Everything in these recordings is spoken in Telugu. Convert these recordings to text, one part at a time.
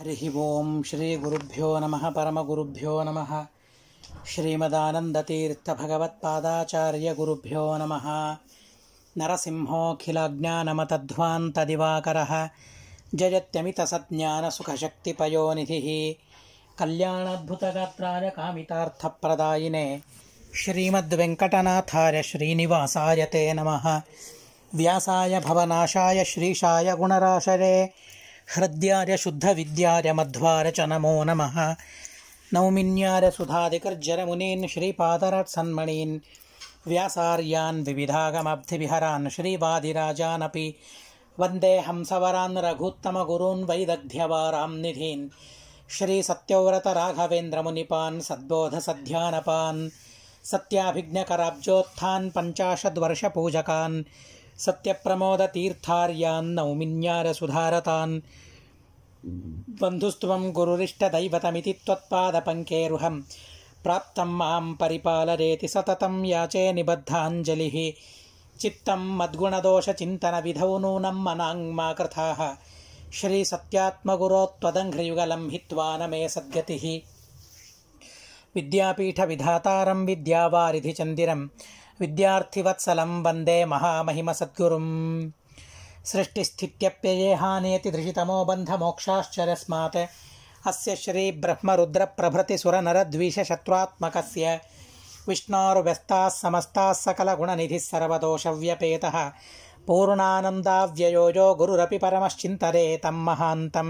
हरिः ओं श्रीगुरुभ्यो नमः परमगुरुभ्यो नमः श्रीमदानन्दतीर्थभगवत्पादाचार्यगुरुभ्यो नमः नरसिंहोऽखिलज्ञानमतध्वान्तदिवाकरः जयत्यमितसज्ञानसुखशक्तिपयोनिधिः कल्याणद्भुतगात्राय कामितार्थप्रदायिने श्रीमद्वेङ्कटनाथाय श्रीनिवासाय ते नमः व्यासाय भवनाशाय श्रीशाय गुणराशरे हृद्यार्य विद्यार्य मध्वार च नमो नमः नौमिन्यार्य सुधादिकर्जरमुनीन् श्रीपादरत्सन्मणीन् व्यासार्यान् विविधागमब्धिविहरान् श्रीवादिराजानपि वन्दे हंसवरान् रघुत्तमगुरून् वैदग्ध्यवारां निधीन् श्रीसत्यव्रतराघवेन्द्रमुनिपान् सद्बोधसध्यानपान् सत्याभिज्ञकराब्जोत्थान् पञ्चाशद्वर्षपूजकान् सत्यप्रमोदतीर्थार्यान् नौमिन्यारसुधारतान् बन्धुस्त्वं गुरुरिष्टदैवतमिति त्वत्पादपङ्केरुहं प्राप्तं मां परिपालरेति सततं याचे निबद्धाञ्जलिः चित्तं मद्गुणदोषचिन्तनविधौ नूनं मनाङ्मा कृथाः श्रीसत्यात्मगुरोत्वदङ्घ्रियुगलं हित्वा न मे सद्गतिः विद्यापीठविधातारं विद्यावारिधिचन्दिरं विद्यार्थिवत्सलं वन्दे महामहिमसद्गुरुम् सृष्टिस्थित्यप्यये धृषितमो बन्धमोक्षाश्चरस्मात् अस्य श्रीब्रह्मरुद्रप्रभृतिसुरनरद्विषशत्वात्मकस्य विष्णार्व्यस्ताः समस्ताः सकलगुणनिधिः सर्वदोषव्यपेतः पूर्णानन्दाव्ययो गुरुरपि परमश्चिन्तरे तं महान्तं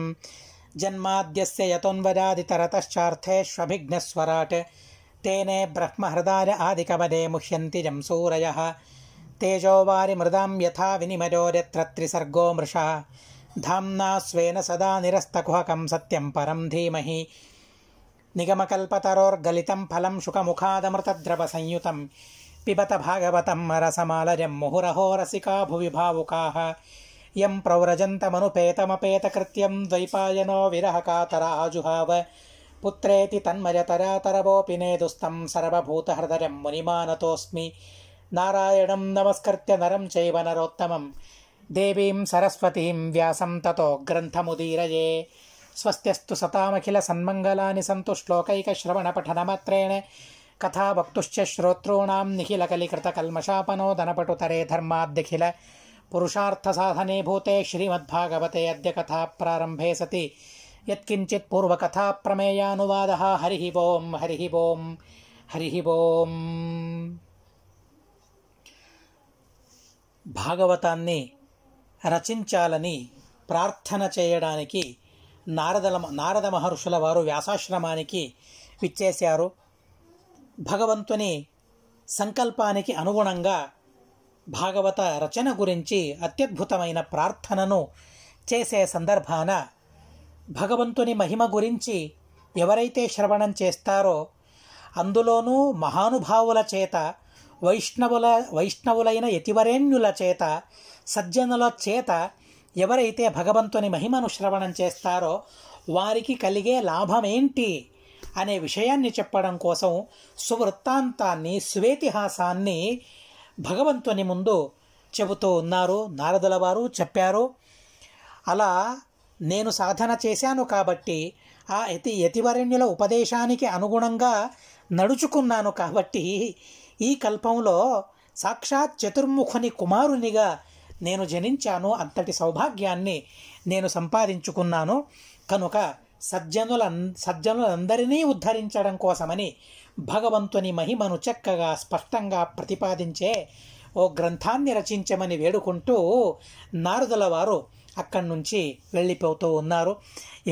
जन्माद्यस्य यतोऽन्वरादितरतश्चार्थेष्वभिघ्नस्वराट् तेने ब्रह्म आदिकवदे मुह्यन्ति जंसूरयः तेजो मृदा यथा विनिमयो यत्र त्रिसर्गो मृषा धाम्ना स्वेन सदा निरस्तकुहकं सत्यं परं धीमहि निगमकल्पतरोर्गलितं फलं शुकमुखादमृतद्रवसंयुतं पिबत भागवतं रसमालयं मुहुरहो रसिका भुवि भावुकाः यं प्रव्रजन्तमनुपेतमपेतकृत्यं द्वैपायनो विरहकातराजुहाव पुत्रेति तन्मयतरातरवोऽपि नेदुस्तं सर्वभूतहृदयं मुनिमानतोऽस्मि नारायणं नमस्कृत्य नरं चैव नरोत्तमं देवीं सरस्वतीं व्यासं ततो ग्रन्थमुदीरये स्वस्त्यस्तु सतामखिलसन्मङ्गलानि सन्तु श्लोकैकश्रवणपठनमात्रेण कथा वक्तुश्च श्रोतॄणां धनपटुतरे धर्माद्यखिल पुरुषार्थसाधने भूते श्रीमद्भागवते अद्य प्रारंभे सति यत्किञ्चित् पूर्वकथाप्रमेयानुवादः हरिः ओं हरिः ओं हरिः ओम् భాగవతాన్ని రచించాలని ప్రార్థన చేయడానికి నారదల నారద మహర్షుల వారు వ్యాసాశ్రమానికి విచ్చేశారు భగవంతుని సంకల్పానికి అనుగుణంగా భాగవత రచన గురించి అత్యద్భుతమైన ప్రార్థనను చేసే సందర్భాన భగవంతుని మహిమ గురించి ఎవరైతే శ్రవణం చేస్తారో అందులోనూ మహానుభావుల చేత వైష్ణవుల వైష్ణవులైన యతివరేణ్యుల చేత సజ్జనుల చేత ఎవరైతే భగవంతుని మహిమను శ్రవణం చేస్తారో వారికి కలిగే లాభమేంటి అనే విషయాన్ని చెప్పడం కోసం సువృత్తాంతాన్ని స్వేతిహాసాన్ని భగవంతుని ముందు చెబుతూ ఉన్నారు నారదుల వారు చెప్పారు అలా నేను సాధన చేశాను కాబట్టి ఆ యతి యతివరణ్యుల ఉపదేశానికి అనుగుణంగా నడుచుకున్నాను కాబట్టి ఈ కల్పంలో సాక్షాత్ చతుర్ముఖుని కుమారునిగా నేను జనించాను అంతటి సౌభాగ్యాన్ని నేను సంపాదించుకున్నాను కనుక సజ్జనుల సజ్జనులందరినీ ఉద్ధరించడం కోసమని భగవంతుని మహిమను చక్కగా స్పష్టంగా ప్రతిపాదించే ఓ గ్రంథాన్ని రచించమని వేడుకుంటూ నారదుల వారు అక్కడి నుంచి వెళ్ళిపోతూ ఉన్నారు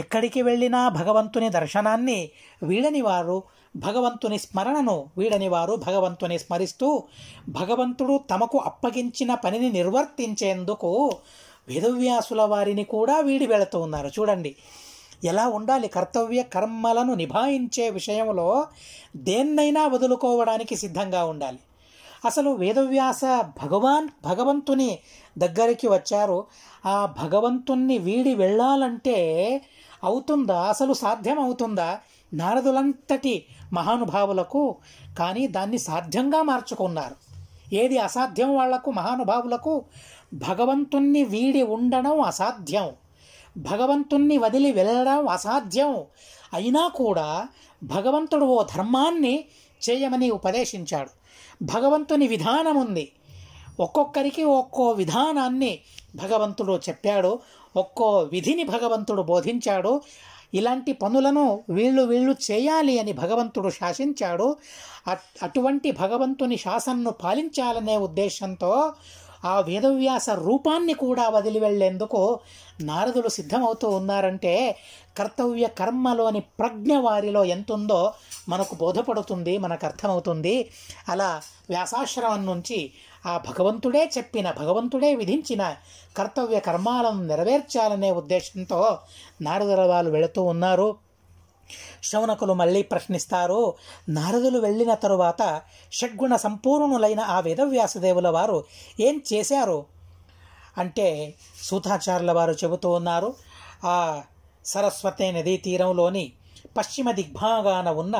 ఎక్కడికి వెళ్ళినా భగవంతుని దర్శనాన్ని వీడని వారు భగవంతుని స్మరణను వీడని వారు భగవంతుని స్మరిస్తూ భగవంతుడు తమకు అప్పగించిన పనిని నిర్వర్తించేందుకు వేదవ్యాసుల వారిని కూడా వీడి వెళుతూ ఉన్నారు చూడండి ఎలా ఉండాలి కర్తవ్య కర్మలను నిభాయించే విషయంలో దేన్నైనా వదులుకోవడానికి సిద్ధంగా ఉండాలి అసలు వేదవ్యాస భగవాన్ భగవంతుని దగ్గరికి వచ్చారు ఆ భగవంతుణ్ణి వీడి వెళ్ళాలంటే అవుతుందా అసలు సాధ్యం అవుతుందా నారదులంతటి మహానుభావులకు కానీ దాన్ని సాధ్యంగా మార్చుకున్నారు ఏది అసాధ్యం వాళ్లకు మహానుభావులకు భగవంతుణ్ణి వీడి ఉండడం అసాధ్యం భగవంతుణ్ణి వదిలి వెళ్ళడం అసాధ్యం అయినా కూడా భగవంతుడు ఓ ధర్మాన్ని చేయమని ఉపదేశించాడు భగవంతుని విధానం ఉంది ఒక్కొక్కరికి ఒక్కో విధానాన్ని భగవంతుడు చెప్పాడు ఒక్కో విధిని భగవంతుడు బోధించాడు ఇలాంటి పనులను వీళ్ళు వీళ్ళు చేయాలి అని భగవంతుడు శాసించాడు అటువంటి భగవంతుని శాసనను పాలించాలనే ఉద్దేశంతో ఆ వేదవ్యాస రూపాన్ని కూడా వదిలి వెళ్లేందుకు నారదులు సిద్ధమవుతూ ఉన్నారంటే కర్తవ్య కర్మలోని ప్రజ్ఞ వారిలో ఎంతుందో మనకు బోధపడుతుంది మనకు అర్థమవుతుంది అలా వ్యాసాశ్రమం నుంచి ఆ భగవంతుడే చెప్పిన భగవంతుడే విధించిన కర్తవ్య కర్మాలను నెరవేర్చాలనే ఉద్దేశంతో నారదుల వాళ్ళు వెళుతూ ఉన్నారు శౌనకులు మళ్ళీ ప్రశ్నిస్తారు నారదులు వెళ్ళిన తరువాత షడ్గుణ సంపూర్ణులైన ఆ వేదవ్యాసదేవుల వారు ఏం చేశారు అంటే సూతాచార్యుల వారు చెబుతూ ఉన్నారు ఆ సరస్వతి నదీ తీరంలోని పశ్చిమ దిగ్భాగాన ఉన్న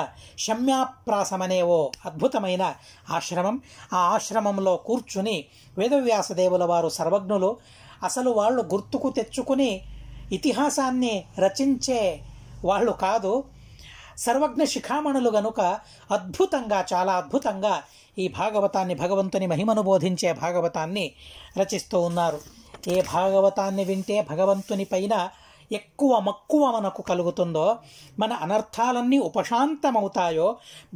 శమ్యాప్రాసమనే ఓ అద్భుతమైన ఆశ్రమం ఆ ఆశ్రమంలో కూర్చుని వేదవ్యాసదేవుల వారు సర్వజ్ఞులు అసలు వాళ్ళు గుర్తుకు తెచ్చుకుని ఇతిహాసాన్ని రచించే వాళ్ళు కాదు సర్వజ్ఞ శిఖామణులు గనుక అద్భుతంగా చాలా అద్భుతంగా ఈ భాగవతాన్ని భగవంతుని మహిమను బోధించే భాగవతాన్ని రచిస్తూ ఉన్నారు ఏ భాగవతాన్ని వింటే భగవంతుని పైన ఎక్కువ మక్కువ మనకు కలుగుతుందో మన అనర్థాలన్నీ ఉపశాంతమవుతాయో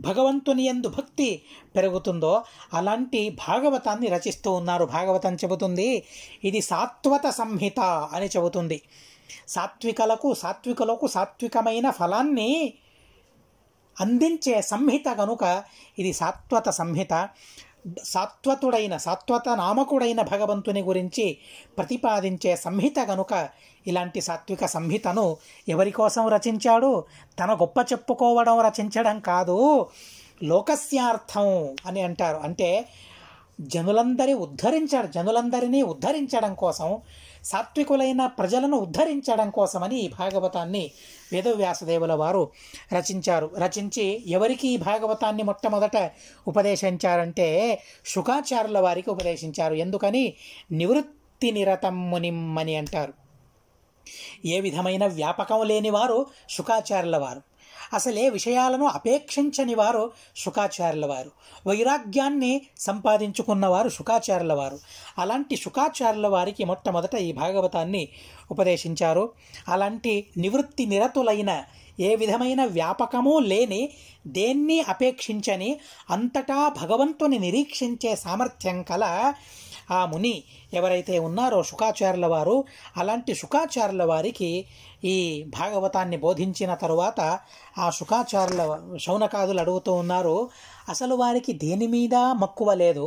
భగవంతుని ఎందు భక్తి పెరుగుతుందో అలాంటి భాగవతాన్ని రచిస్తూ ఉన్నారు భాగవతం చెబుతుంది ఇది సాత్వత సంహిత అని చెబుతుంది సాత్వికలకు సాత్వికులకు సాత్వికమైన ఫలాన్ని అందించే సంహిత కనుక ఇది సాత్వత సంహిత సాత్వతుడైన సాత్వత నామకుడైన భగవంతుని గురించి ప్రతిపాదించే సంహిత గనుక ఇలాంటి సాత్విక సంహితను ఎవరి కోసం రచించాడు తన గొప్ప చెప్పుకోవడం రచించడం కాదు లోకస్యార్థం అని అంటారు అంటే జనులందరి ఉద్ధరించాడు జనులందరినీ ఉద్ధరించడం కోసం సాత్వికులైన ప్రజలను ఉద్ధరించడం కోసమని ఈ భాగవతాన్ని వేదవ్యాసదేవుల వారు రచించారు రచించి ఎవరికి ఈ భాగవతాన్ని మొట్టమొదట ఉపదేశించారంటే శుకాచారుల వారికి ఉపదేశించారు ఎందుకని నివృత్తి నిరతం మునిమ్మని అంటారు ఏ విధమైన వ్యాపకం లేనివారు శుకాచారుల వారు అసలే విషయాలను అపేక్షించని వారు శుకాచార్యుల వారు వైరాగ్యాన్ని సంపాదించుకున్నవారు శుకాచార్యుల వారు అలాంటి శుకాచార్యుల వారికి మొట్టమొదట ఈ భాగవతాన్ని ఉపదేశించారు అలాంటి నివృత్తి నిరతులైన ఏ విధమైన వ్యాపకము లేని దేన్ని అపేక్షించని అంతటా భగవంతుని నిరీక్షించే సామర్థ్యం కల ఆ ముని ఎవరైతే ఉన్నారో శుకాచార్యుల వారు అలాంటి శుకాచార్యుల వారికి ఈ భాగవతాన్ని బోధించిన తరువాత ఆ శుకాచారుల శౌనకాదులు అడుగుతూ ఉన్నారు అసలు వారికి దేని మీద మక్కువ లేదు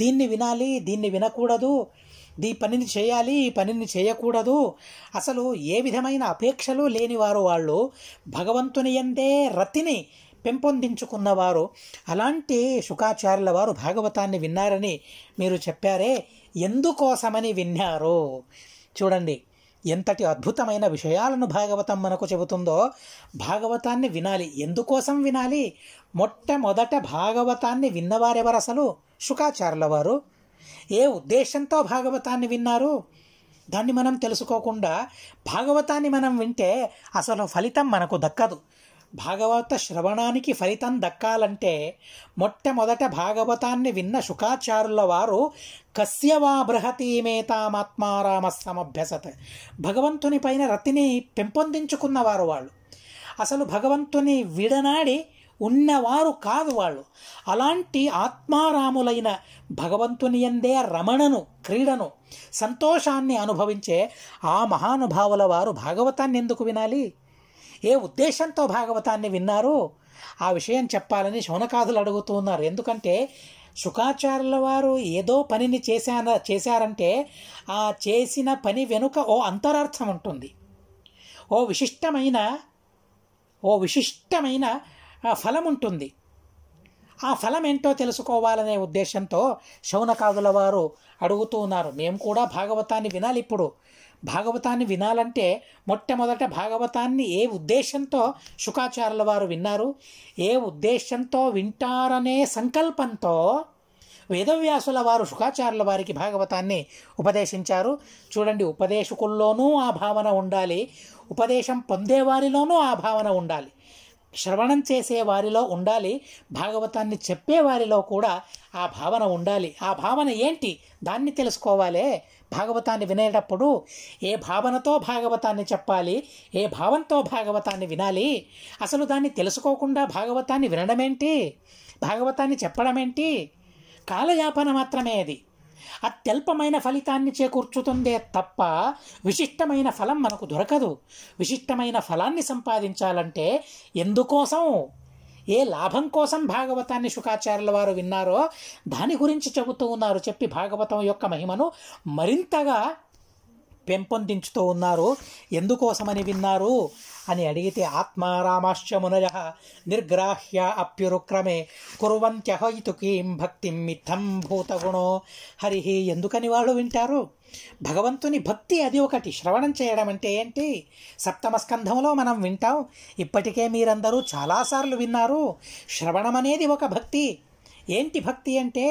దీన్ని వినాలి దీన్ని వినకూడదు ఈ పనిని చేయాలి ఈ పనిని చేయకూడదు అసలు ఏ విధమైన అపేక్షలు లేనివారు వాళ్ళు భగవంతుని ఎందే రతిని పెంపొందించుకున్నవారు అలాంటి శుకాచార్యుల వారు భాగవతాన్ని విన్నారని మీరు చెప్పారే ఎందుకోసమని విన్నారు చూడండి ఎంతటి అద్భుతమైన విషయాలను భాగవతం మనకు చెబుతుందో భాగవతాన్ని వినాలి ఎందుకోసం వినాలి మొట్టమొదట భాగవతాన్ని విన్నవారెవరు అసలు శుకాచారుల వారు ఏ ఉద్దేశంతో భాగవతాన్ని విన్నారు దాన్ని మనం తెలుసుకోకుండా భాగవతాన్ని మనం వింటే అసలు ఫలితం మనకు దక్కదు భాగవత శ్రవణానికి ఫలితం దక్కాలంటే మొట్టమొదట భాగవతాన్ని విన్న శుకాచారుల వారు కస్యవా బృహతీమేతామాత్మారామ సమభ్యసత్ భగవంతుని పైన రతిని పెంపొందించుకున్నవారు వాళ్ళు అసలు భగవంతుని విడనాడి ఉన్నవారు కాదు వాళ్ళు అలాంటి ఆత్మారాములైన భగవంతుని ఎందే రమణను క్రీడను సంతోషాన్ని అనుభవించే ఆ మహానుభావుల వారు భాగవతాన్ని ఎందుకు వినాలి ఏ ఉద్దేశంతో భాగవతాన్ని విన్నారో ఆ విషయం చెప్పాలని శౌనకాదులు అడుగుతూ ఉన్నారు ఎందుకంటే శుకాచారుల వారు ఏదో పనిని చేశాన చేశారంటే ఆ చేసిన పని వెనుక ఓ అంతరార్థం ఉంటుంది ఓ విశిష్టమైన ఓ విశిష్టమైన ఫలం ఉంటుంది ఆ ఫలం ఏంటో తెలుసుకోవాలనే ఉద్దేశంతో శౌనకాదుల వారు అడుగుతూ ఉన్నారు మేము కూడా భాగవతాన్ని వినాలి ఇప్పుడు భాగవతాన్ని వినాలంటే మొట్టమొదట భాగవతాన్ని ఏ ఉద్దేశంతో శుకాచారుల వారు విన్నారు ఏ ఉద్దేశంతో వింటారనే సంకల్పంతో వేదవ్యాసుల వారు శుకాచారుల వారికి భాగవతాన్ని ఉపదేశించారు చూడండి ఉపదేశకుల్లోనూ ఆ భావన ఉండాలి ఉపదేశం పొందేవారిలోనూ ఆ భావన ఉండాలి శ్రవణం చేసే వారిలో ఉండాలి భాగవతాన్ని చెప్పేవారిలో కూడా ఆ భావన ఉండాలి ఆ భావన ఏంటి దాన్ని తెలుసుకోవాలే భాగవతాన్ని వినేటప్పుడు ఏ భావనతో భాగవతాన్ని చెప్పాలి ఏ భావంతో భాగవతాన్ని వినాలి అసలు దాన్ని తెలుసుకోకుండా భాగవతాన్ని వినడమేంటి భాగవతాన్ని చెప్పడమేంటి కాలయాపన మాత్రమే అది అత్యల్పమైన ఫలితాన్ని చేకూర్చుతుందే తప్ప విశిష్టమైన ఫలం మనకు దొరకదు విశిష్టమైన ఫలాన్ని సంపాదించాలంటే ఎందుకోసం ఏ లాభం కోసం భాగవతాన్ని శుకాచార్యుల వారు విన్నారో దాని గురించి చెబుతూ ఉన్నారు చెప్పి భాగవతం యొక్క మహిమను మరింతగా పెంపొందించుతూ ఉన్నారు ఎందుకోసమని విన్నారు అని అడిగితే ఆత్మారామాశ్చ మునయ నిర్గ్రాహ్య అప్యురుక్రమే కురువంత్యహైతుకీం భక్తి మిథం భూతగుణో హరి ఎందుకని వాళ్ళు వింటారు భగవంతుని భక్తి అది ఒకటి శ్రవణం చేయడం అంటే ఏంటి సప్తమ స్కంధంలో మనం వింటాం ఇప్పటికే మీరందరూ చాలాసార్లు విన్నారు శ్రవణం అనేది ఒక భక్తి ఏంటి భక్తి అంటే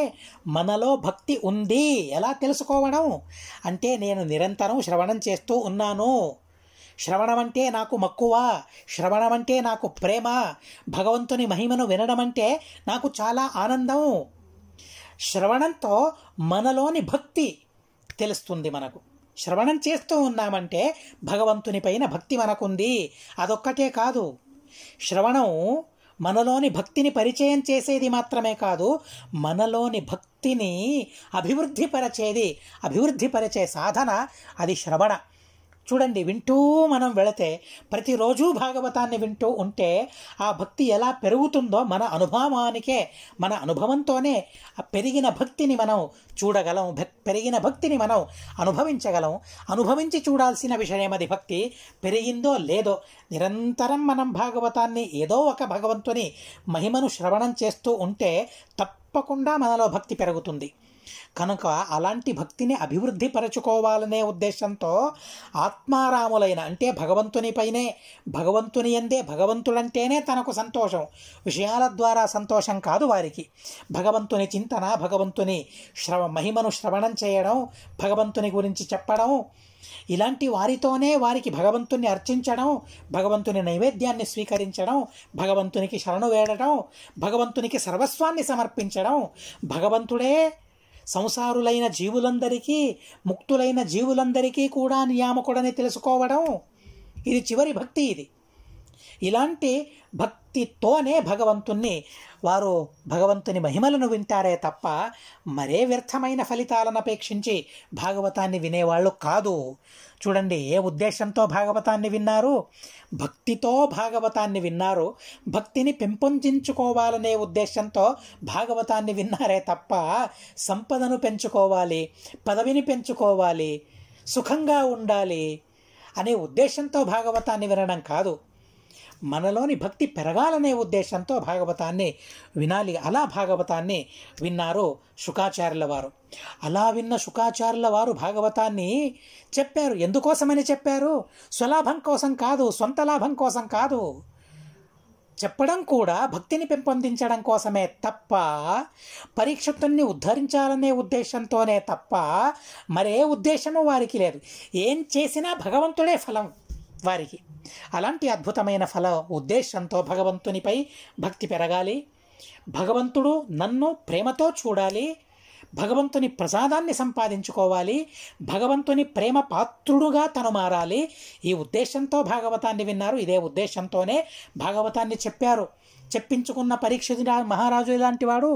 మనలో భక్తి ఉంది ఎలా తెలుసుకోవడం అంటే నేను నిరంతరం శ్రవణం చేస్తూ ఉన్నాను శ్రవణమంటే నాకు మక్కువ శ్రవణమంటే నాకు ప్రేమ భగవంతుని మహిమను వినడమంటే నాకు చాలా ఆనందం శ్రవణంతో మనలోని భక్తి తెలుస్తుంది మనకు శ్రవణం చేస్తూ ఉన్నామంటే భగవంతుని పైన భక్తి మనకుంది అదొక్కటే కాదు శ్రవణం మనలోని భక్తిని పరిచయం చేసేది మాత్రమే కాదు మనలోని భక్తిని అభివృద్ధిపరచేది అభివృద్ధిపరచే సాధన అది శ్రవణ చూడండి వింటూ మనం వెళితే ప్రతిరోజు భాగవతాన్ని వింటూ ఉంటే ఆ భక్తి ఎలా పెరుగుతుందో మన అనుభవానికే మన అనుభవంతోనే పెరిగిన భక్తిని మనం చూడగలం పెరిగిన భక్తిని మనం అనుభవించగలం అనుభవించి చూడాల్సిన అది భక్తి పెరిగిందో లేదో నిరంతరం మనం భాగవతాన్ని ఏదో ఒక భగవంతుని మహిమను శ్రవణం చేస్తూ ఉంటే తప్ప తప్పకుండా మనలో భక్తి పెరుగుతుంది కనుక అలాంటి భక్తిని అభివృద్ధి పరచుకోవాలనే ఉద్దేశంతో ఆత్మారాములైన అంటే భగవంతునిపైనే భగవంతుని ఎందే భగవంతుడంటేనే తనకు సంతోషం విషయాల ద్వారా సంతోషం కాదు వారికి భగవంతుని చింతన భగవంతుని శ్రవ మహిమను శ్రవణం చేయడం భగవంతుని గురించి చెప్పడం ఇలాంటి వారితోనే వారికి భగవంతుని అర్చించడం భగవంతుని నైవేద్యాన్ని స్వీకరించడం భగవంతునికి శరణు వేడడం భగవంతునికి సర్వస్వాన్ని సమర్పించడం భగవంతుడే సంసారులైన జీవులందరికీ ముక్తులైన జీవులందరికీ కూడా నియామకుడని తెలుసుకోవడం ఇది చివరి భక్తి ఇది ఇలాంటి భక్తితోనే భగవంతుణ్ణి వారు భగవంతుని మహిమలను వింటారే తప్ప మరే వ్యర్థమైన ఫలితాలను అపేక్షించి భాగవతాన్ని వినేవాళ్ళు కాదు చూడండి ఏ ఉద్దేశంతో భాగవతాన్ని విన్నారు భక్తితో భాగవతాన్ని విన్నారు భక్తిని పెంపొందించుకోవాలనే ఉద్దేశంతో భాగవతాన్ని విన్నారే తప్ప సంపదను పెంచుకోవాలి పదవిని పెంచుకోవాలి సుఖంగా ఉండాలి అనే ఉద్దేశంతో భాగవతాన్ని వినడం కాదు మనలోని భక్తి పెరగాలనే ఉద్దేశంతో భాగవతాన్ని వినాలి అలా భాగవతాన్ని విన్నారు శుకాచార్యుల వారు అలా విన్న శుకాచార్యుల వారు భాగవతాన్ని చెప్పారు ఎందుకోసమని చెప్పారు స్వలాభం కోసం కాదు సొంత లాభం కోసం కాదు చెప్పడం కూడా భక్తిని పెంపొందించడం కోసమే తప్ప పరీక్షతుల్ని ఉద్ధరించాలనే ఉద్దేశంతోనే తప్ప మరే ఉద్దేశము వారికి లేదు ఏం చేసినా భగవంతుడే ఫలం వారికి అలాంటి అద్భుతమైన ఫల ఉద్దేశంతో భగవంతునిపై భక్తి పెరగాలి భగవంతుడు నన్ను ప్రేమతో చూడాలి భగవంతుని ప్రసాదాన్ని సంపాదించుకోవాలి భగవంతుని ప్రేమ పాత్రుడుగా తను మారాలి ఈ ఉద్దేశంతో భాగవతాన్ని విన్నారు ఇదే ఉద్దేశంతోనే భాగవతాన్ని చెప్పారు చెప్పించుకున్న పరీక్ష మహారాజు ఇలాంటివాడు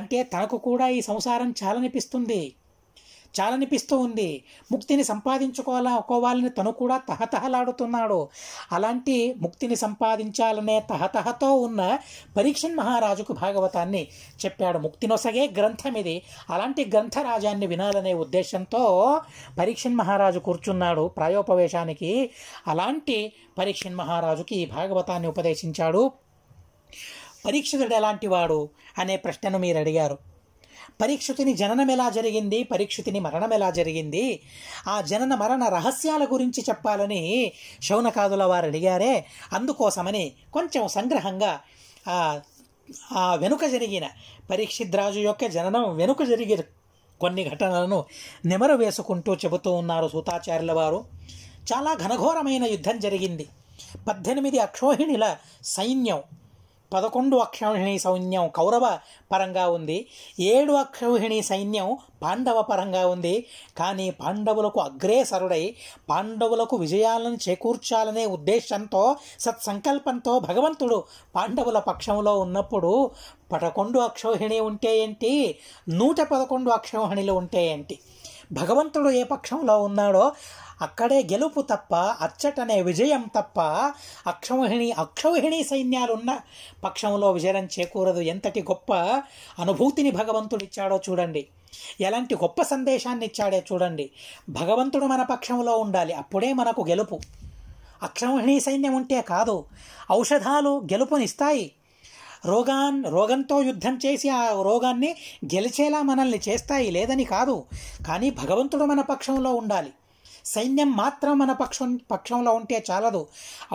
అంటే తనకు కూడా ఈ సంసారం చాలనిపిస్తుంది చాలనిపిస్తూ ఉంది ముక్తిని సంపాదించుకోవాలా ఒక్కోవాలని తను కూడా తహతహలాడుతున్నాడు అలాంటి ముక్తిని సంపాదించాలనే తహతహతో ఉన్న పరీక్షన్ మహారాజుకు భాగవతాన్ని చెప్పాడు ముక్తినొసగే గ్రంథం ఇది అలాంటి గ్రంథరాజాన్ని వినాలనే ఉద్దేశంతో పరీక్షన్ మహారాజు కూర్చున్నాడు ప్రాయోపవేశానికి అలాంటి పరీక్షన్ మహారాజుకి ఈ భాగవతాన్ని ఉపదేశించాడు పరీక్షితుడు ఎలాంటి వాడు అనే ప్రశ్నను మీరు అడిగారు పరీక్షుతిని జననం ఎలా జరిగింది పరీక్షుతిని మరణం ఎలా జరిగింది ఆ జనన మరణ రహస్యాల గురించి చెప్పాలని శౌనకాదుల వారు అడిగారే అందుకోసమని కొంచెం సంగ్రహంగా ఆ వెనుక జరిగిన పరీక్షిద్రాజు యొక్క జననం వెనుక జరిగిన కొన్ని ఘటనలను నెమరు వేసుకుంటూ చెబుతూ ఉన్నారు సూతాచార్యుల వారు చాలా ఘనఘోరమైన యుద్ధం జరిగింది పద్దెనిమిది అక్షోహిణిల సైన్యం పదకొండు అక్షౌహిణి సైన్యం కౌరవ పరంగా ఉంది ఏడు అక్షౌహిణి సైన్యం పాండవ పరంగా ఉంది కానీ పాండవులకు అగ్రేసరుడై పాండవులకు విజయాలను చేకూర్చాలనే ఉద్దేశంతో సత్సంకల్పంతో భగవంతుడు పాండవుల పక్షంలో ఉన్నప్పుడు పదకొండు అక్షౌహిణి ఉంటే ఏంటి నూట పదకొండు అక్షౌహిణిలు ఉంటే ఏంటి భగవంతుడు ఏ పక్షంలో ఉన్నాడో అక్కడే గెలుపు తప్ప అచ్చటనే విజయం తప్ప అక్షౌహిణి అక్షౌహిణి సైన్యాలున్న పక్షంలో విజయం చేకూరదు ఎంతటి గొప్ప అనుభూతిని భగవంతుడిచ్చాడో చూడండి ఎలాంటి గొప్ప సందేశాన్ని ఇచ్చాడే చూడండి భగవంతుడు మన పక్షంలో ఉండాలి అప్పుడే మనకు గెలుపు అక్షౌహిణి సైన్యం ఉంటే కాదు ఔషధాలు గెలుపునిస్తాయి రోగాన్ రోగంతో యుద్ధం చేసి ఆ రోగాన్ని గెలిచేలా మనల్ని చేస్తాయి లేదని కాదు కానీ భగవంతుడు మన పక్షంలో ఉండాలి సైన్యం మాత్రం మన పక్షం పక్షంలో ఉంటే చాలదు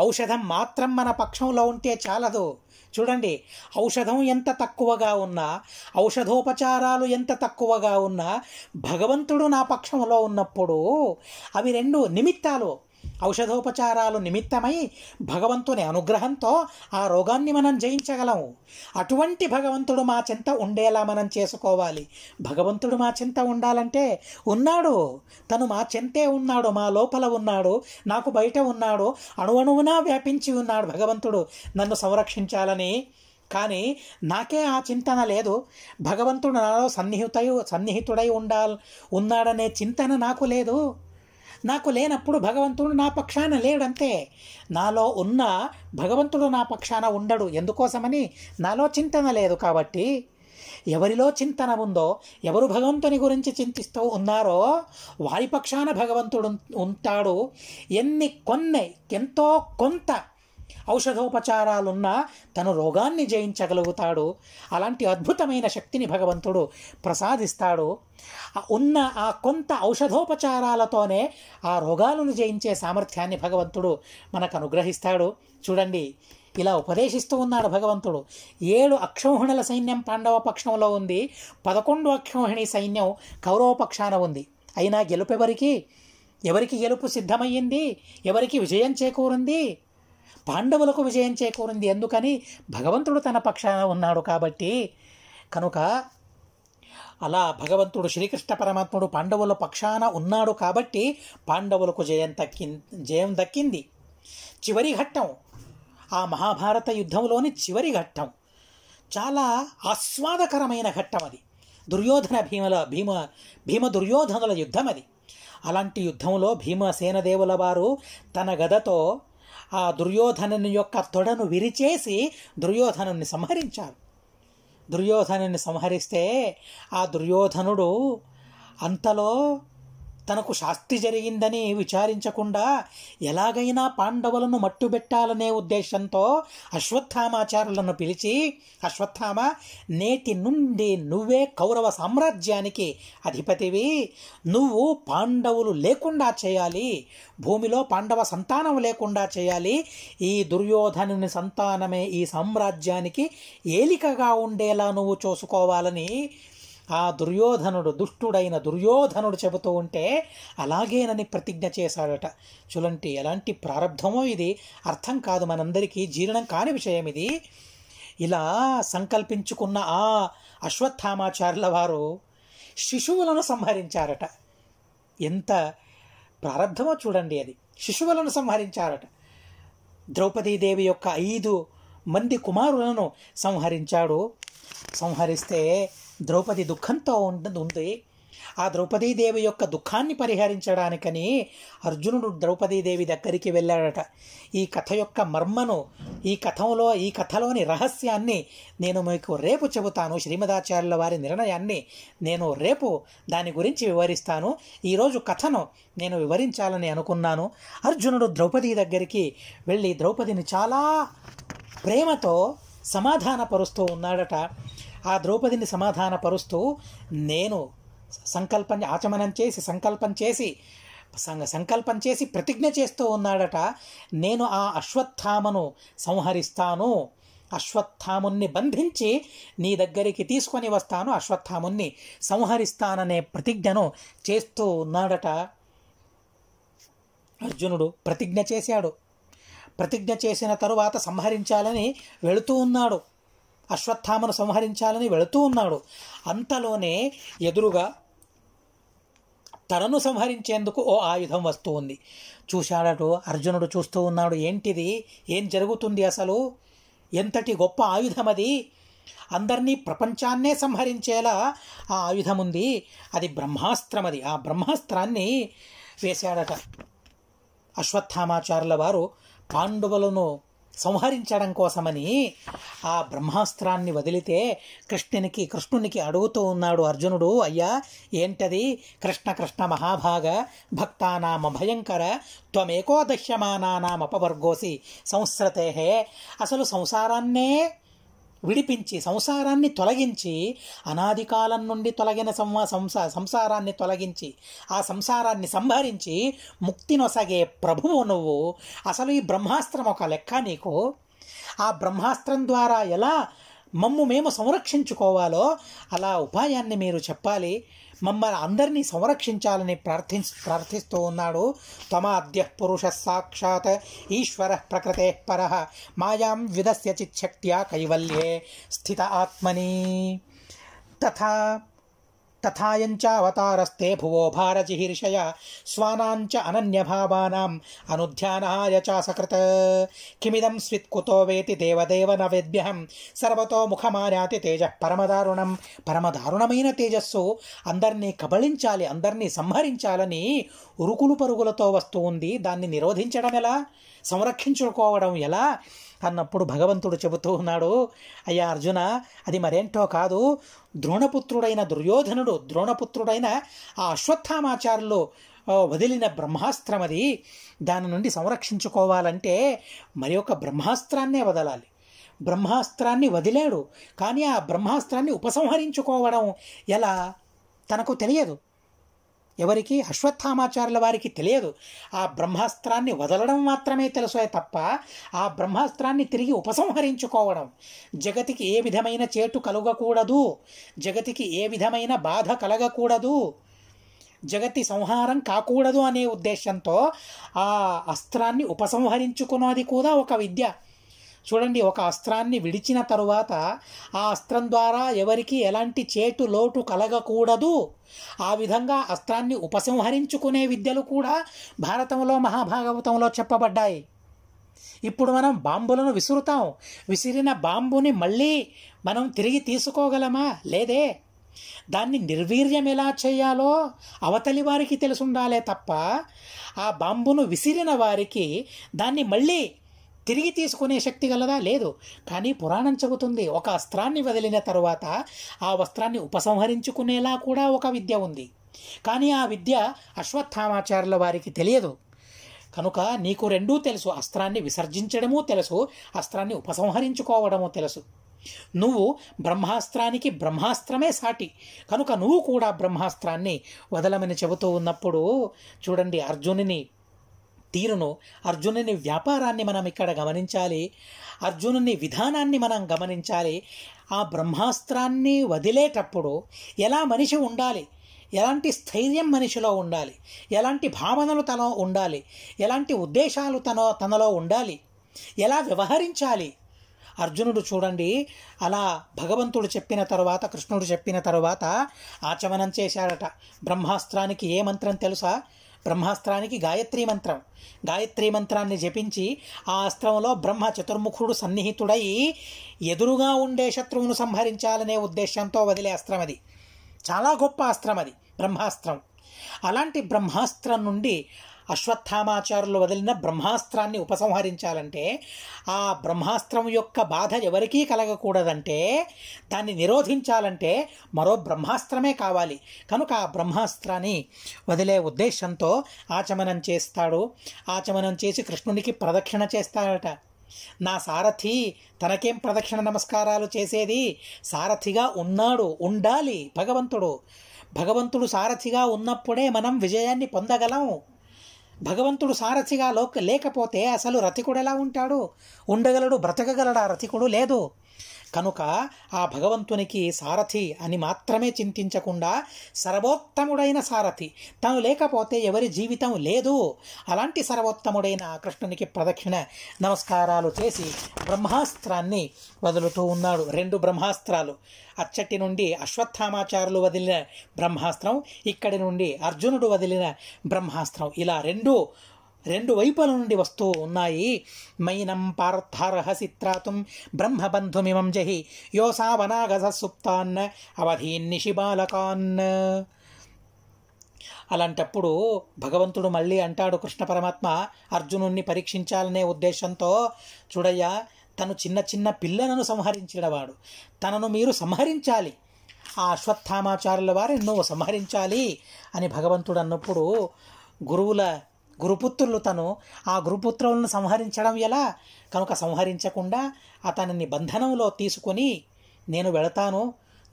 ఔషధం మాత్రం మన పక్షంలో ఉంటే చాలదు చూడండి ఔషధం ఎంత తక్కువగా ఉన్నా ఔషధోపచారాలు ఎంత తక్కువగా ఉన్నా భగవంతుడు నా పక్షంలో ఉన్నప్పుడు అవి రెండు నిమిత్తాలు ఔషధోపచారాలు నిమిత్తమై భగవంతుని అనుగ్రహంతో ఆ రోగాన్ని మనం జయించగలము అటువంటి భగవంతుడు మా చింత ఉండేలా మనం చేసుకోవాలి భగవంతుడు మా చింత ఉండాలంటే ఉన్నాడు తను మా చింతే ఉన్నాడు మా లోపల ఉన్నాడు నాకు బయట ఉన్నాడు అణువణువునా వ్యాపించి ఉన్నాడు భగవంతుడు నన్ను సంరక్షించాలని కానీ నాకే ఆ చింతన లేదు భగవంతుడు నాలో సన్నిహితయు సన్నిహితుడై ఉండాల్ ఉన్నాడనే చింతన నాకు లేదు నాకు లేనప్పుడు భగవంతుడు నా పక్షాన లేడంతే నాలో ఉన్న భగవంతుడు నా పక్షాన ఉండడు ఎందుకోసమని నాలో చింతన లేదు కాబట్టి ఎవరిలో చింతన ఉందో ఎవరు భగవంతుని గురించి చింతిస్తూ ఉన్నారో వారి పక్షాన భగవంతుడు ఉంటాడు ఎన్ని కొన్ని ఎంతో కొంత ఔషధోపచారాలున్నా తను రోగాన్ని జయించగలుగుతాడు అలాంటి అద్భుతమైన శక్తిని భగవంతుడు ప్రసాదిస్తాడు ఉన్న ఆ కొంత ఔషధోపచారాలతోనే ఆ రోగాలను జయించే సామర్థ్యాన్ని భగవంతుడు మనకు అనుగ్రహిస్తాడు చూడండి ఇలా ఉపదేశిస్తూ ఉన్నాడు భగవంతుడు ఏడు అక్షోహిణుల సైన్యం పాండవ పక్షంలో ఉంది పదకొండు అక్షోహిణి సైన్యం కౌరవ పక్షాన ఉంది అయినా గెలుపెవరికి ఎవరికి గెలుపు సిద్ధమయ్యింది ఎవరికి విజయం చేకూరింది పాండవులకు విజయం చేకూరింది ఎందుకని భగవంతుడు తన పక్షాన ఉన్నాడు కాబట్టి కనుక అలా భగవంతుడు శ్రీకృష్ణ పరమాత్ముడు పాండవుల పక్షాన ఉన్నాడు కాబట్టి పాండవులకు జయం దక్కి జయం దక్కింది చివరి ఘట్టం ఆ మహాభారత యుద్ధంలోని చివరి ఘట్టం చాలా ఆస్వాదకరమైన ఘట్టం అది దుర్యోధన భీమల భీమ భీమ దుర్యోధనుల యుద్ధం అది అలాంటి యుద్ధంలో భీమసేనదేవుల వారు తన గదతో ఆ దుర్యోధనుని యొక్క తొడను విరిచేసి దుర్యోధనుని సంహరించారు దుర్యోధనుని సంహరిస్తే ఆ దుర్యోధనుడు అంతలో తనకు శాస్తి జరిగిందని విచారించకుండా ఎలాగైనా పాండవులను మట్టుబెట్టాలనే ఉద్దేశంతో అశ్వత్థామాచారులను పిలిచి అశ్వత్థామ నేటి నుండి నువ్వే కౌరవ సామ్రాజ్యానికి అధిపతివి నువ్వు పాండవులు లేకుండా చేయాలి భూమిలో పాండవ సంతానం లేకుండా చేయాలి ఈ దుర్యోధనుని సంతానమే ఈ సామ్రాజ్యానికి ఏలికగా ఉండేలా నువ్వు చూసుకోవాలని ఆ దుర్యోధనుడు దుష్టుడైన దుర్యోధనుడు చెబుతూ ఉంటే అలాగేనని ప్రతిజ్ఞ చేశాడట చూడండి ఎలాంటి ప్రారంభమో ఇది అర్థం కాదు మనందరికీ జీర్ణం కాని విషయం ఇది ఇలా సంకల్పించుకున్న ఆ అశ్వత్థామాచార్యుల వారు శిశువులను సంహరించారట ఎంత ప్రారంధమో చూడండి అది శిశువులను సంహరించారట ద్రౌపదీదేవి యొక్క ఐదు మంది కుమారులను సంహరించాడు సంహరిస్తే ద్రౌపది దుఃఖంతో ఉంది ఆ ద్రౌపదీదేవి యొక్క దుఃఖాన్ని పరిహరించడానికని అర్జునుడు ద్రౌపదీదేవి దగ్గరికి వెళ్ళాడట ఈ కథ యొక్క మర్మను ఈ కథంలో ఈ కథలోని రహస్యాన్ని నేను మీకు రేపు చెబుతాను శ్రీమదాచార్యుల వారి నిర్ణయాన్ని నేను రేపు దాని గురించి వివరిస్తాను ఈరోజు కథను నేను వివరించాలని అనుకున్నాను అర్జునుడు ద్రౌపది దగ్గరికి వెళ్ళి ద్రౌపదిని చాలా ప్రేమతో సమాధానపరుస్తూ ఉన్నాడట ఆ ద్రౌపదిని సమాధానపరుస్తూ నేను సంకల్పం ఆచమనం చేసి సంకల్పం చేసి సంకల్పం చేసి ప్రతిజ్ఞ చేస్తూ ఉన్నాడట నేను ఆ అశ్వత్థామను సంహరిస్తాను అశ్వత్థాముణ్ణి బంధించి నీ దగ్గరికి తీసుకొని వస్తాను అశ్వత్థాముణ్ణి సంహరిస్తాననే ప్రతిజ్ఞను చేస్తూ ఉన్నాడట అర్జునుడు ప్రతిజ్ఞ చేశాడు ప్రతిజ్ఞ చేసిన తరువాత సంహరించాలని వెళుతూ ఉన్నాడు అశ్వత్థామను సంహరించాలని వెళుతూ ఉన్నాడు అంతలోనే ఎదురుగా తనను సంహరించేందుకు ఓ ఆయుధం వస్తూ ఉంది చూశాడటు అర్జునుడు చూస్తూ ఉన్నాడు ఏంటిది ఏం జరుగుతుంది అసలు ఎంతటి గొప్ప ఆయుధం అది అందరినీ ప్రపంచాన్నే సంహరించేలా ఆ ఆయుధం ఉంది అది బ్రహ్మాస్త్రం అది ఆ బ్రహ్మాస్త్రాన్ని వేశాడట అశ్వత్థామాచారుల వారు పాండవులను సంహరించడం కోసమని ఆ బ్రహ్మాస్త్రాన్ని వదిలితే కృష్ణునికి కృష్ణునికి అడుగుతూ ఉన్నాడు అర్జునుడు అయ్యా ఏంటది కృష్ణ కృష్ణ మహాభాగ భక్తానామ భయంకర త్వమేకో దశ్యమానానామపవర్గోసి సంస్రతే అసలు సంసారాన్నే విడిపించి సంసారాన్ని తొలగించి అనాది కాలం నుండి తొలగిన సంవా సంసా సంసారాన్ని తొలగించి ఆ సంసారాన్ని సంహరించి ముక్తి నొసగే ప్రభువు నువ్వు అసలు ఈ బ్రహ్మాస్త్రం ఒక లెక్క నీకు ఆ బ్రహ్మాస్త్రం ద్వారా ఎలా మమ్ము మేము సంరక్షించుకోవాలో అలా ఉపాయాన్ని మీరు చెప్పాలి మమ్మల్ని అందరినీ సంరక్షించాలని ప్రార్థి ప్రార్థిస్తూ ఉన్నాడు తమాద్య పురుష సాక్షాత్ ఈశ్వర ప్రకృతే పర మాయాం విధస్య చిచ్చక్త్యా కైవల్యే స్థిత ఆత్మని తథా తథాయంచావతారస్తే భువో భారజిహీర్షయ స్వానాంచ అనన్యభావానాం అనుధ్యానాయ చాసకృత కిమిదం స్విత్కుతో వేతి దేవదేవ నవేద్భ్యహం సర్వతో ముఖమాయాతి తేజ పరమదారుణం పరమదారుణమైన తేజస్సు అందరినీ కబళించాలి అందరినీ సంహరించాలని ఉరుకులు పరుగులతో వస్తూ ఉంది దాన్ని నిరోధించడం ఎలా సంరక్షించుకోవడం ఎలా అన్నప్పుడు భగవంతుడు చెబుతూ ఉన్నాడు అయ్యా అర్జున అది మరేంటో కాదు ద్రోణపుత్రుడైన దుర్యోధనుడు ద్రోణపుత్రుడైన ఆ అశ్వత్థామాచారులు వదిలిన బ్రహ్మాస్త్రం అది దాని నుండి సంరక్షించుకోవాలంటే మరి ఒక బ్రహ్మాస్త్రాన్నే వదలాలి బ్రహ్మాస్త్రాన్ని వదిలాడు కానీ ఆ బ్రహ్మాస్త్రాన్ని ఉపసంహరించుకోవడం ఎలా తనకు తెలియదు ఎవరికి అశ్వత్థామాచారుల వారికి తెలియదు ఆ బ్రహ్మాస్త్రాన్ని వదలడం మాత్రమే తెలుసే తప్ప ఆ బ్రహ్మాస్త్రాన్ని తిరిగి ఉపసంహరించుకోవడం జగతికి ఏ విధమైన చేటు కలగకూడదు జగతికి ఏ విధమైన బాధ కలగకూడదు జగతి సంహారం కాకూడదు అనే ఉద్దేశంతో ఆ అస్త్రాన్ని ఉపసంహరించుకున్నది కూడా ఒక విద్య చూడండి ఒక అస్త్రాన్ని విడిచిన తరువాత ఆ అస్త్రం ద్వారా ఎవరికి ఎలాంటి చేటు లోటు కలగకూడదు ఆ విధంగా అస్త్రాన్ని ఉపసంహరించుకునే విద్యలు కూడా భారతంలో మహాభాగవతంలో చెప్పబడ్డాయి ఇప్పుడు మనం బాంబులను విసురుతాం విసిరిన బాంబుని మళ్ళీ మనం తిరిగి తీసుకోగలమా లేదే దాన్ని నిర్వీర్యం ఎలా చేయాలో అవతలి వారికి తెలుసుండాలే తప్ప ఆ బాంబును విసిరిన వారికి దాన్ని మళ్ళీ తిరిగి తీసుకునే శక్తి గలదా లేదు కానీ పురాణం చెబుతుంది ఒక అస్త్రాన్ని వదిలిన తరువాత ఆ వస్త్రాన్ని ఉపసంహరించుకునేలా కూడా ఒక విద్య ఉంది కానీ ఆ విద్య అశ్వత్థామాచార్యుల వారికి తెలియదు కనుక నీకు రెండూ తెలుసు అస్త్రాన్ని విసర్జించడము తెలుసు అస్త్రాన్ని ఉపసంహరించుకోవడము తెలుసు నువ్వు బ్రహ్మాస్త్రానికి బ్రహ్మాస్త్రమే సాటి కనుక నువ్వు కూడా బ్రహ్మాస్త్రాన్ని వదలమని చెబుతూ ఉన్నప్పుడు చూడండి అర్జునుని తీరును అర్జునుని వ్యాపారాన్ని మనం ఇక్కడ గమనించాలి అర్జునుని విధానాన్ని మనం గమనించాలి ఆ బ్రహ్మాస్త్రాన్ని వదిలేటప్పుడు ఎలా మనిషి ఉండాలి ఎలాంటి స్థైర్యం మనిషిలో ఉండాలి ఎలాంటి భావనలు తనలో ఉండాలి ఎలాంటి ఉద్దేశాలు తన తనలో ఉండాలి ఎలా వ్యవహరించాలి అర్జునుడు చూడండి అలా భగవంతుడు చెప్పిన తర్వాత కృష్ణుడు చెప్పిన తరువాత ఆచమనం చేశాడట బ్రహ్మాస్త్రానికి ఏ మంత్రం తెలుసా బ్రహ్మాస్త్రానికి గాయత్రీ మంత్రం గాయత్రీ మంత్రాన్ని జపించి ఆ అస్త్రంలో బ్రహ్మ చతుర్ముఖుడు సన్నిహితుడై ఎదురుగా ఉండే శత్రువును సంహరించాలనే ఉద్దేశంతో వదిలే అస్త్రం అది చాలా గొప్ప అస్త్రం అది బ్రహ్మాస్త్రం అలాంటి బ్రహ్మాస్త్రం నుండి అశ్వత్థామాచారులు వదిలిన బ్రహ్మాస్త్రాన్ని ఉపసంహరించాలంటే ఆ బ్రహ్మాస్త్రం యొక్క బాధ ఎవరికీ కలగకూడదంటే దాన్ని నిరోధించాలంటే మరో బ్రహ్మాస్త్రమే కావాలి కనుక ఆ బ్రహ్మాస్త్రాన్ని వదిలే ఉద్దేశంతో ఆచమనం చేస్తాడు ఆచమనం చేసి కృష్ణునికి ప్రదక్షిణ చేస్తాడట నా సారథి తనకేం ప్రదక్షిణ నమస్కారాలు చేసేది సారథిగా ఉన్నాడు ఉండాలి భగవంతుడు భగవంతుడు సారథిగా ఉన్నప్పుడే మనం విజయాన్ని పొందగలం భగవంతుడు సారథిగా లోక లేకపోతే అసలు రతికుడు ఎలా ఉంటాడు ఉండగలడు బ్రతకగలడా రతికుడు లేదు కనుక ఆ భగవంతునికి సారథి అని మాత్రమే చింతించకుండా సర్వోత్తముడైన సారథి తను లేకపోతే ఎవరి జీవితం లేదు అలాంటి సర్వోత్తముడైన కృష్ణునికి ప్రదక్షిణ నమస్కారాలు చేసి బ్రహ్మాస్త్రాన్ని వదులుతూ ఉన్నాడు రెండు బ్రహ్మాస్త్రాలు అచ్చటి నుండి అశ్వత్థామాచారులు వదిలిన బ్రహ్మాస్త్రం ఇక్కడి నుండి అర్జునుడు వదిలిన బ్రహ్మాస్త్రం ఇలా రెండు రెండు వైపుల నుండి వస్తూ ఉన్నాయి మైనం పార్థార్హసి త్రాతుం బ్రహ్మబంధుమిమం జహి యోసావనాగధ సుప్తాన్ అవధీన్నిషి బాలకాన్ అలాంటప్పుడు భగవంతుడు మళ్ళీ అంటాడు కృష్ణ పరమాత్మ అర్జునుణ్ణి పరీక్షించాలనే ఉద్దేశంతో చూడయ్యా తను చిన్న చిన్న పిల్లలను సంహరించినవాడు తనను మీరు సంహరించాలి ఆ అశ్వత్థామాచారుల వారిని నువ్వు సంహరించాలి అని భగవంతుడు అన్నప్పుడు గురువుల గురుపుత్రులు తను ఆ గురుపుత్రులను సంహరించడం ఎలా కనుక సంహరించకుండా అతనిని బంధనంలో తీసుకొని నేను వెళతాను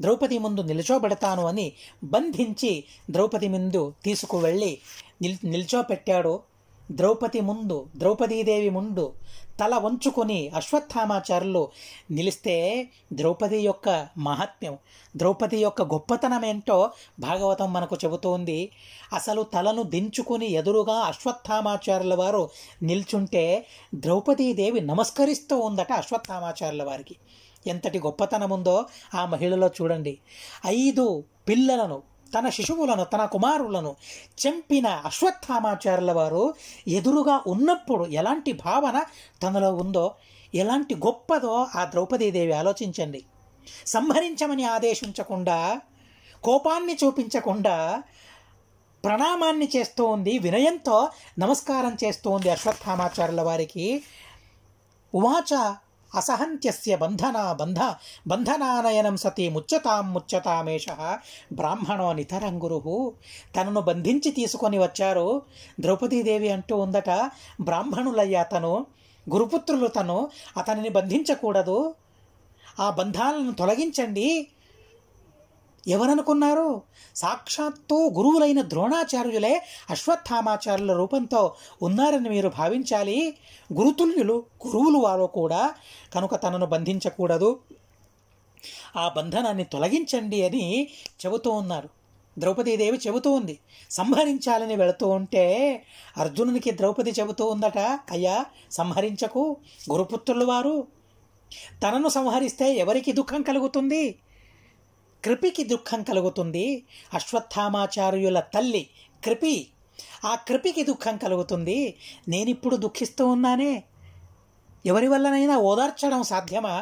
ద్రౌపది ముందు నిల్చోబెడతాను అని బంధించి ద్రౌపది ముందు తీసుకువెళ్ళి నిల్ నిల్చోపెట్టాడు ద్రౌపది ముందు ద్రౌపదీదేవి ముందు తల వంచుకొని అశ్వత్థామాచారులు నిలిస్తే ద్రౌపది యొక్క మహత్యం ద్రౌపది యొక్క గొప్పతనం ఏంటో భాగవతం మనకు చెబుతోంది అసలు తలను దించుకుని ఎదురుగా అశ్వత్థామాచారుల వారు నిల్చుంటే ద్రౌపదీదేవి నమస్కరిస్తూ ఉందట అశ్వత్థామాచారుల వారికి ఎంతటి గొప్పతనం ఉందో ఆ మహిళలో చూడండి ఐదు పిల్లలను తన శిశువులను తన కుమారులను చంపిన అశ్వత్థామాచార్యుల వారు ఎదురుగా ఉన్నప్పుడు ఎలాంటి భావన తనలో ఉందో ఎలాంటి గొప్పదో ఆ ద్రౌపదీదేవి ఆలోచించండి సంహరించమని ఆదేశించకుండా కోపాన్ని చూపించకుండా ప్రణామాన్ని చేస్తూ ఉంది వినయంతో నమస్కారం చేస్తూ ఉంది అశ్వత్థామాచార్యుల వారికి ఉవాచ అసహంత్యస్య బంధనా బంధ బంధనానయనం సతి ముచ్చతాం ముచ్చతామేష బ్రాహ్మణో గురు తనను బంధించి తీసుకొని వచ్చారు ద్రౌపదీదేవి అంటూ ఉందట బ్రాహ్మణులయ్యా తను గురుపుత్రులు తను అతనిని బంధించకూడదు ఆ బంధాలను తొలగించండి ఎవరనుకున్నారు సాక్షాత్తు గురువులైన ద్రోణాచార్యులే అశ్వత్థామాచార్యుల రూపంతో ఉన్నారని మీరు భావించాలి గురుతుల్యులు గురువులు వారు కూడా కనుక తనను బంధించకూడదు ఆ బంధనాన్ని తొలగించండి అని చెబుతూ ఉన్నారు ద్రౌపదీదేవి చెబుతూ ఉంది సంహరించాలని వెళుతూ ఉంటే అర్జునునికి ద్రౌపది చెబుతూ ఉందట అయ్యా సంహరించకు గురుపుత్రులు వారు తనను సంహరిస్తే ఎవరికి దుఃఖం కలుగుతుంది కృపికి దుఃఖం కలుగుతుంది అశ్వత్థామాచార్యుల తల్లి కృపి ఆ కృపికి దుఃఖం కలుగుతుంది నేనిప్పుడు దుఃఖిస్తూ ఉన్నానే ఎవరి వల్లనైనా ఓదార్చడం సాధ్యమా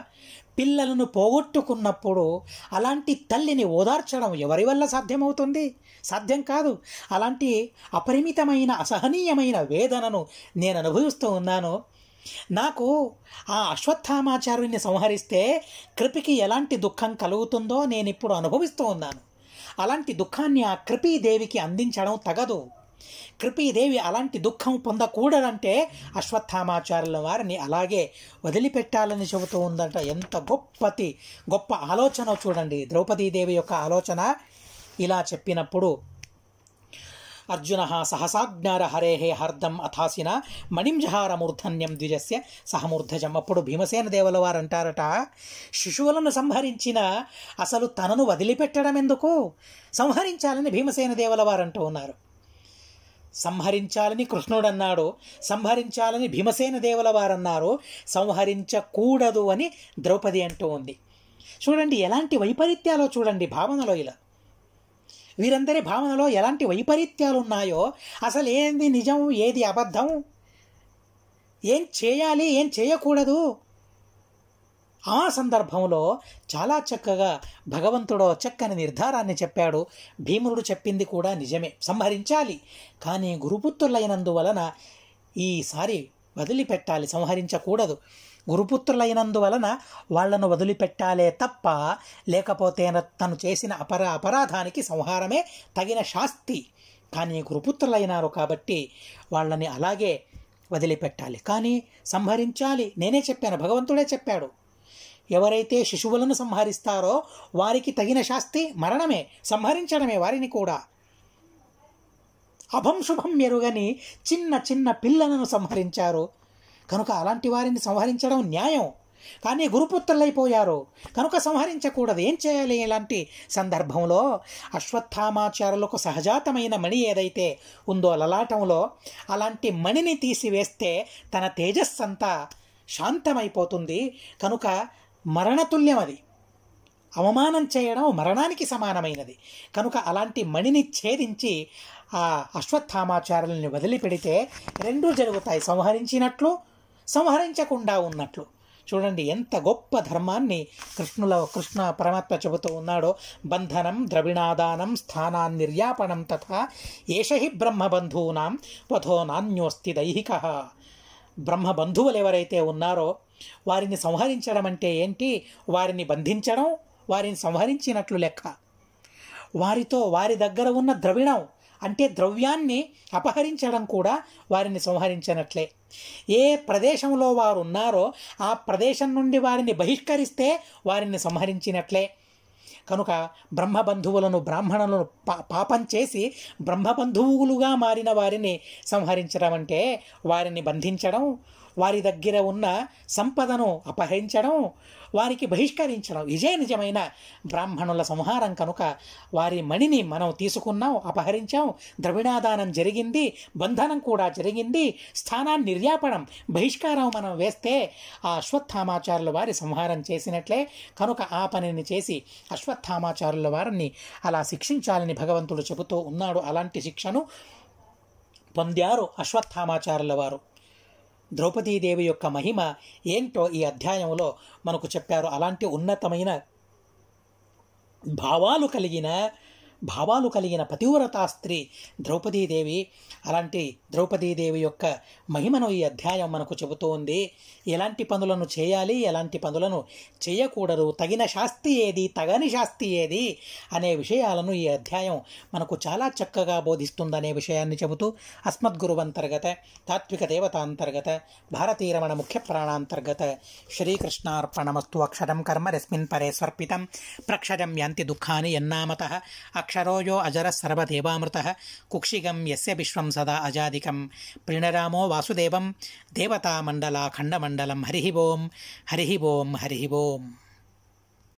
పిల్లలను పోగొట్టుకున్నప్పుడు అలాంటి తల్లిని ఓదార్చడం ఎవరి వల్ల సాధ్యమవుతుంది సాధ్యం కాదు అలాంటి అపరిమితమైన అసహనీయమైన వేదనను నేను అనుభవిస్తూ ఉన్నాను నాకు ఆ అశ్వత్థామాచార్యుని సంహరిస్తే కృపికి ఎలాంటి దుఃఖం కలుగుతుందో నేను ఇప్పుడు అనుభవిస్తూ ఉన్నాను అలాంటి దుఃఖాన్ని ఆ కృపీదేవికి అందించడం తగదు కృపీదేవి అలాంటి దుఃఖం పొందకూడదంటే అశ్వత్థామాచార్యుల వారిని అలాగే వదిలిపెట్టాలని చెబుతూ ఉందంట ఎంత గొప్పతి గొప్ప ఆలోచన చూడండి ద్రౌపదీదేవి యొక్క ఆలోచన ఇలా చెప్పినప్పుడు అర్జున సహసాజ్ఞార హరేహే హర్దం అథాసిన మణింజహార మూర్ధన్యం ద్విజస్య సహమూర్ధజం అప్పుడు భీమసేన దేవుల వారు అంటారట శిశువులను సంహరించిన అసలు తనను వదిలిపెట్టడం ఎందుకు సంహరించాలని భీమసేన దేవుల వారు అంటూ ఉన్నారు సంహరించాలని కృష్ణుడు అన్నాడు సంహరించాలని భీమసేన దేవుల వారన్నారు సంహరించకూడదు అని ద్రౌపది అంటూ ఉంది చూడండి ఎలాంటి వైపరీత్యాలో చూడండి భావనలో ఇలా వీరందరి భావనలో ఎలాంటి వైపరీత్యాలు ఉన్నాయో అసలు ఏంది నిజం ఏది అబద్ధం ఏం చేయాలి ఏం చేయకూడదు ఆ సందర్భంలో చాలా చక్కగా భగవంతుడో చక్కని నిర్ధారాన్ని చెప్పాడు భీముడు చెప్పింది కూడా నిజమే సంహరించాలి కానీ గురుపుత్రులైనందువలన ఈసారి వదిలిపెట్టాలి సంహరించకూడదు గురుపుత్రులైనందువలన వాళ్లను వదిలిపెట్టాలే తప్ప లేకపోతే తను చేసిన అపర అపరాధానికి సంహారమే తగిన శాస్తి కానీ గురుపుత్రులైనారు కాబట్టి వాళ్ళని అలాగే వదిలిపెట్టాలి కానీ సంహరించాలి నేనే చెప్పాను భగవంతుడే చెప్పాడు ఎవరైతే శిశువులను సంహరిస్తారో వారికి తగిన శాస్తి మరణమే సంహరించడమే వారిని కూడా అభంశుభం ఎరుగని చిన్న చిన్న పిల్లలను సంహరించారు కనుక అలాంటి వారిని సంహరించడం న్యాయం కానీ గురుపుత్రులైపోయారు కనుక సంహరించకూడదు ఏం చేయాలి ఇలాంటి సందర్భంలో అశ్వత్థామాచారులకు సహజాతమైన మణి ఏదైతే ఉందో లలాటంలో అలాంటి మణిని తీసివేస్తే తన తేజస్సంతా శాంతమైపోతుంది కనుక మరణతుల్యం అది అవమానం చేయడం మరణానికి సమానమైనది కనుక అలాంటి మణిని ఛేదించి ఆ అశ్వత్థామాచారుల్ని వదిలిపెడితే రెండూ జరుగుతాయి సంహరించినట్లు సంహరించకుండా ఉన్నట్లు చూడండి ఎంత గొప్ప ధర్మాన్ని కృష్ణులో కృష్ణ పరమాత్మ చెబుతూ ఉన్నాడో బంధనం ద్రవిణాదానం స్థానాన్ని నిర్యాపణం తథా ఏషహి బ్రహ్మబంధూనాం వధో నాణ్యోస్తి దైహిక బ్రహ్మబంధువులు ఎవరైతే ఉన్నారో వారిని సంహరించడం అంటే ఏంటి వారిని బంధించడం వారిని సంహరించినట్లు లెక్క వారితో వారి దగ్గర ఉన్న ద్రవిణం అంటే ద్రవ్యాన్ని అపహరించడం కూడా వారిని సంహరించినట్లే ఏ ప్రదేశంలో వారు ఉన్నారో ఆ ప్రదేశం నుండి వారిని బహిష్కరిస్తే వారిని సంహరించినట్లే కనుక బ్రహ్మబంధువులను బ్రాహ్మణులను పా పాపం చేసి బ్రహ్మబంధువులుగా మారిన వారిని సంహరించడం అంటే వారిని బంధించడం వారి దగ్గర ఉన్న సంపదను అపహరించడం వారికి బహిష్కరించడం ఇదే నిజమైన బ్రాహ్మణుల సంహారం కనుక వారి మణిని మనం తీసుకున్నాం అపహరించాం ద్రవిణాదానం జరిగింది బంధనం కూడా జరిగింది స్థానాన్ని నిర్యాపణం బహిష్కారం మనం వేస్తే ఆ అశ్వత్థామాచారుల వారి సంహారం చేసినట్లే కనుక ఆ పనిని చేసి అశ్వత్థామాచారుల వారిని అలా శిక్షించాలని భగవంతుడు చెబుతూ ఉన్నాడు అలాంటి శిక్షను పొందారు అశ్వత్థామాచారుల వారు ద్రౌపదీదేవి యొక్క మహిమ ఏంటో ఈ అధ్యాయంలో మనకు చెప్పారు అలాంటి ఉన్నతమైన భావాలు కలిగిన భావాలు కలిగిన పతివ్రతా స్త్రీ ద్రౌపదీదేవి అలాంటి ద్రౌపదీదేవి యొక్క మహిమను ఈ అధ్యాయం మనకు చెబుతోంది ఎలాంటి పనులను చేయాలి ఎలాంటి పనులను చేయకూడదు తగిన శాస్తి ఏది తగని శాస్తి ఏది అనే విషయాలను ఈ అధ్యాయం మనకు చాలా చక్కగా బోధిస్తుందనే విషయాన్ని చెబుతూ అస్మద్గురువంతర్గత తాత్విక దేవత అంతర్గత భారతీరమణ ముఖ్య ప్రాణాంతర్గత శ్రీకృష్ణార్పణమస్తు అక్షరం కర్మ రస్మిన్ పరే ప్రక్షరం యాంతి దుఃఖాన్ని యన్నామత अक्षरो यो अजरः सर्वदेवामृतः कुक्षिगं यस्य विश्वं सदा अजादिकं प्रीणरामो वासुदेवं देवतामण्डलाखण्डमण्डलं हरिः वों हरिहिं हरिहिम्